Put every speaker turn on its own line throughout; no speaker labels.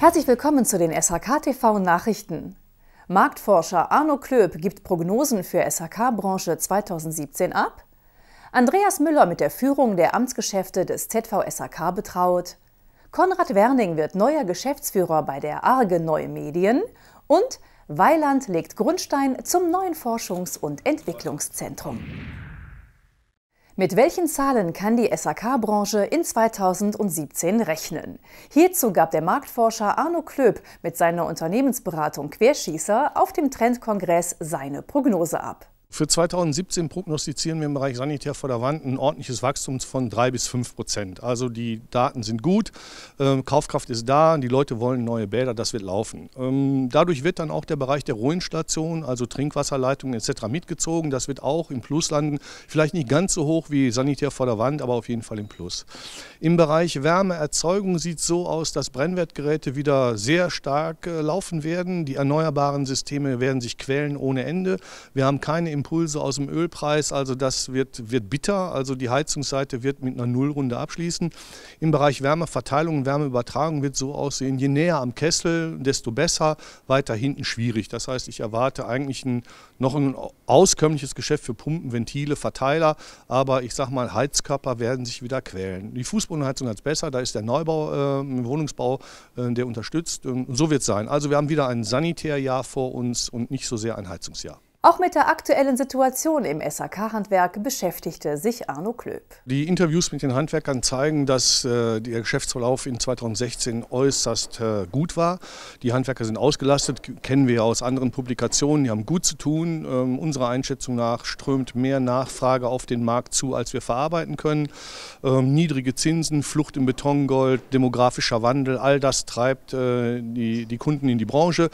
Herzlich willkommen zu den SHK-TV-Nachrichten. Marktforscher Arno Klöb gibt Prognosen für SHK-Branche 2017 ab. Andreas Müller mit der Führung der Amtsgeschäfte des ZV SHK betraut. Konrad Werning wird neuer Geschäftsführer bei der ARGE Neue Medien. Und Weiland legt Grundstein zum neuen Forschungs- und Entwicklungszentrum. Mit welchen Zahlen kann die SAK-Branche in 2017 rechnen? Hierzu gab der Marktforscher Arno Klöb mit seiner Unternehmensberatung Querschießer auf dem Trendkongress seine
Prognose ab. Für 2017 prognostizieren wir im Bereich Sanitär vor der Wand ein ordentliches Wachstum von 3 bis 5 Prozent. Also die Daten sind gut, ähm, Kaufkraft ist da, die Leute wollen neue Bäder, das wird laufen. Ähm, dadurch wird dann auch der Bereich der Rohenstation, also Trinkwasserleitungen etc. mitgezogen. Das wird auch im Plus landen. Vielleicht nicht ganz so hoch wie Sanitär vor der Wand, aber auf jeden Fall im Plus. Im Bereich Wärmeerzeugung sieht es so aus, dass Brennwertgeräte wieder sehr stark äh, laufen werden. Die erneuerbaren Systeme werden sich quälen ohne Ende. Wir haben keine Impulse aus dem Ölpreis. Also das wird, wird bitter. Also die Heizungsseite wird mit einer Nullrunde abschließen. Im Bereich Wärmeverteilung und Wärmeübertragung wird so aussehen, je näher am Kessel, desto besser, weiter hinten schwierig. Das heißt, ich erwarte eigentlich ein, noch ein auskömmliches Geschäft für Pumpen, Ventile, Verteiler. Aber ich sage mal, Heizkörper werden sich wieder quälen. Die Fußbodenheizung hat es besser. Da ist der Neubau, äh, Wohnungsbau, äh, der unterstützt. Und so wird es sein. Also wir haben wieder ein Sanitärjahr vor uns und nicht so sehr ein Heizungsjahr.
Auch mit der aktuellen Situation im SAK-Handwerk beschäftigte sich Arno Klöb.
Die Interviews mit den Handwerkern zeigen, dass äh, der Geschäftsverlauf in 2016 äußerst äh, gut war. Die Handwerker sind ausgelastet, kennen wir aus anderen Publikationen, die haben gut zu tun. Ähm, unserer Einschätzung nach strömt mehr Nachfrage auf den Markt zu, als wir verarbeiten können. Ähm, niedrige Zinsen, Flucht im Betongold, demografischer Wandel, all das treibt äh, die, die Kunden in die Branche.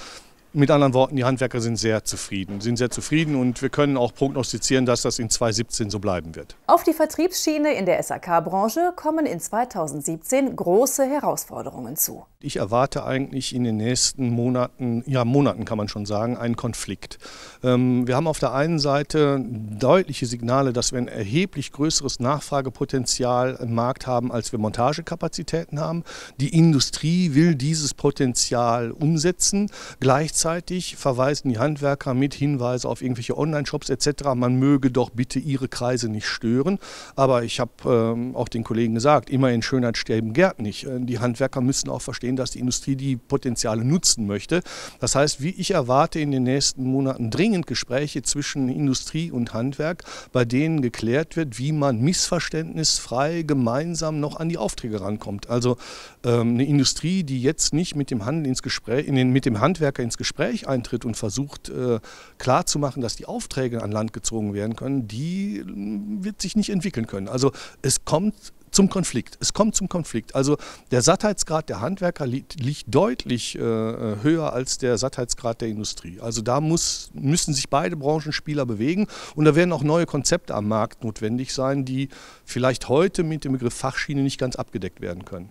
Mit anderen Worten, die Handwerker sind sehr zufrieden, sind sehr zufrieden und wir können auch prognostizieren, dass das in 2017 so bleiben wird.
Auf die Vertriebsschiene in der SAK-Branche kommen in 2017 große Herausforderungen zu.
Ich erwarte eigentlich in den nächsten Monaten, ja Monaten kann man schon sagen, einen Konflikt. Ähm, wir haben auf der einen Seite deutliche Signale, dass wir ein erheblich größeres Nachfragepotenzial im Markt haben, als wir Montagekapazitäten haben. Die Industrie will dieses Potenzial umsetzen. Gleichzeitig Gleichzeitig verweisen die Handwerker mit Hinweise auf irgendwelche Online-Shops etc., man möge doch bitte ihre Kreise nicht stören. Aber ich habe ähm, auch den Kollegen gesagt, immer in Schönheit sterben Gärten nicht. Äh, die Handwerker müssen auch verstehen, dass die Industrie die Potenziale nutzen möchte. Das heißt, wie ich erwarte in den nächsten Monaten dringend Gespräche zwischen Industrie und Handwerk, bei denen geklärt wird, wie man missverständnisfrei gemeinsam noch an die Aufträge rankommt. Also ähm, eine Industrie, die jetzt nicht mit dem Handel ins Gespräch, in den, mit dem Handwerker ins Gespräch Gespräch eintritt und versucht äh, klarzumachen, dass die Aufträge an Land gezogen werden können, die mm, wird sich nicht entwickeln können. Also es kommt zum Konflikt. Es kommt zum Konflikt. Also der Sattheitsgrad der Handwerker liegt, liegt deutlich äh, äh, höher als der Sattheitsgrad der Industrie. Also da muss, müssen sich beide Branchenspieler bewegen und da werden auch neue Konzepte am Markt notwendig sein, die vielleicht heute mit dem Begriff Fachschiene nicht ganz abgedeckt werden können.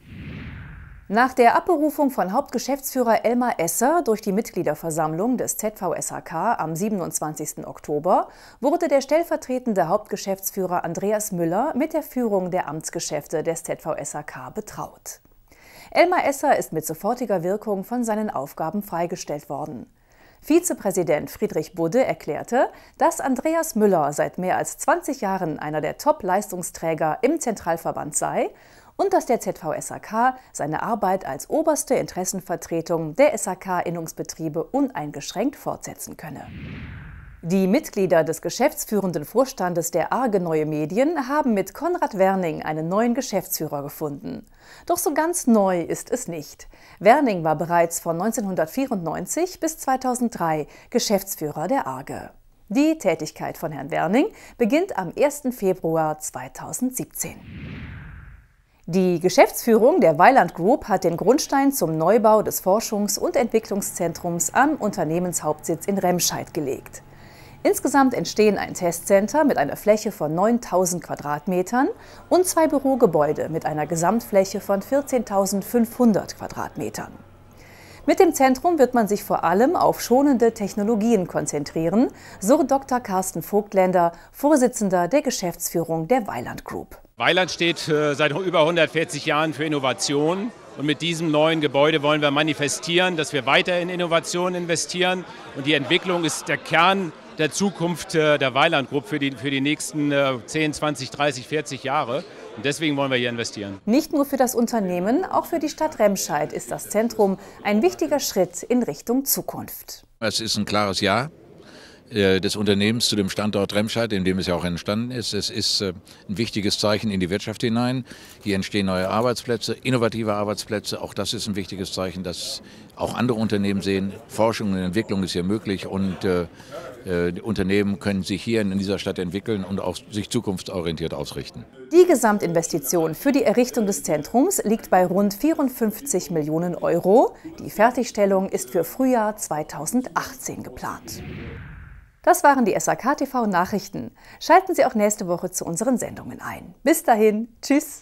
Nach der Abberufung von Hauptgeschäftsführer Elmar Esser durch die Mitgliederversammlung des ZVSHK am 27. Oktober wurde der stellvertretende Hauptgeschäftsführer Andreas Müller mit der Führung der Amtsgeschäfte des ZVSHK betraut. Elmar Esser ist mit sofortiger Wirkung von seinen Aufgaben freigestellt worden. Vizepräsident Friedrich Budde erklärte, dass Andreas Müller seit mehr als 20 Jahren einer der Top-Leistungsträger im Zentralverband sei und dass der ZVSAK seine Arbeit als oberste Interessenvertretung der SAK-Innungsbetriebe uneingeschränkt fortsetzen könne. Die Mitglieder des geschäftsführenden Vorstandes der Arge Neue Medien haben mit Konrad Werning einen neuen Geschäftsführer gefunden. Doch so ganz neu ist es nicht. Werning war bereits von 1994 bis 2003 Geschäftsführer der Arge. Die Tätigkeit von Herrn Werning beginnt am 1. Februar 2017. Die Geschäftsführung der Weiland Group hat den Grundstein zum Neubau des Forschungs- und Entwicklungszentrums am Unternehmenshauptsitz in Remscheid gelegt. Insgesamt entstehen ein Testcenter mit einer Fläche von 9000 Quadratmetern und zwei Bürogebäude mit einer Gesamtfläche von 14.500 Quadratmetern. Mit dem Zentrum wird man sich vor allem auf schonende Technologien konzentrieren, so Dr. Carsten Vogtländer, Vorsitzender der Geschäftsführung der Weiland Group.
Weiland steht äh, seit über 140 Jahren für Innovation. Und mit diesem neuen Gebäude wollen wir manifestieren, dass wir weiter in Innovation investieren. Und die Entwicklung ist der Kern der Zukunft äh, der Weiland Group für die, für die nächsten 10, 20, 30, 40 Jahre. Und deswegen wollen wir hier investieren.
Nicht nur für das Unternehmen, auch für die Stadt Remscheid ist das Zentrum ein wichtiger Schritt in Richtung Zukunft. Es ist ein klares Ja äh, des Unternehmens zu dem Standort Remscheid, in dem es ja auch entstanden ist. Es ist äh, ein wichtiges Zeichen in die Wirtschaft hinein. Hier entstehen neue Arbeitsplätze, innovative Arbeitsplätze. Auch das ist ein wichtiges Zeichen, dass auch andere Unternehmen sehen, Forschung und Entwicklung ist hier möglich und äh, äh Unternehmen können sich hier in dieser Stadt entwickeln und auch sich zukunftsorientiert ausrichten. Die Gesamtinvestition für die Errichtung des Zentrums liegt bei rund 54 Millionen Euro. Die Fertigstellung ist für Frühjahr 2018 geplant. Das waren die SAK TV Nachrichten. Schalten Sie auch nächste Woche zu unseren Sendungen ein. Bis dahin,
tschüss.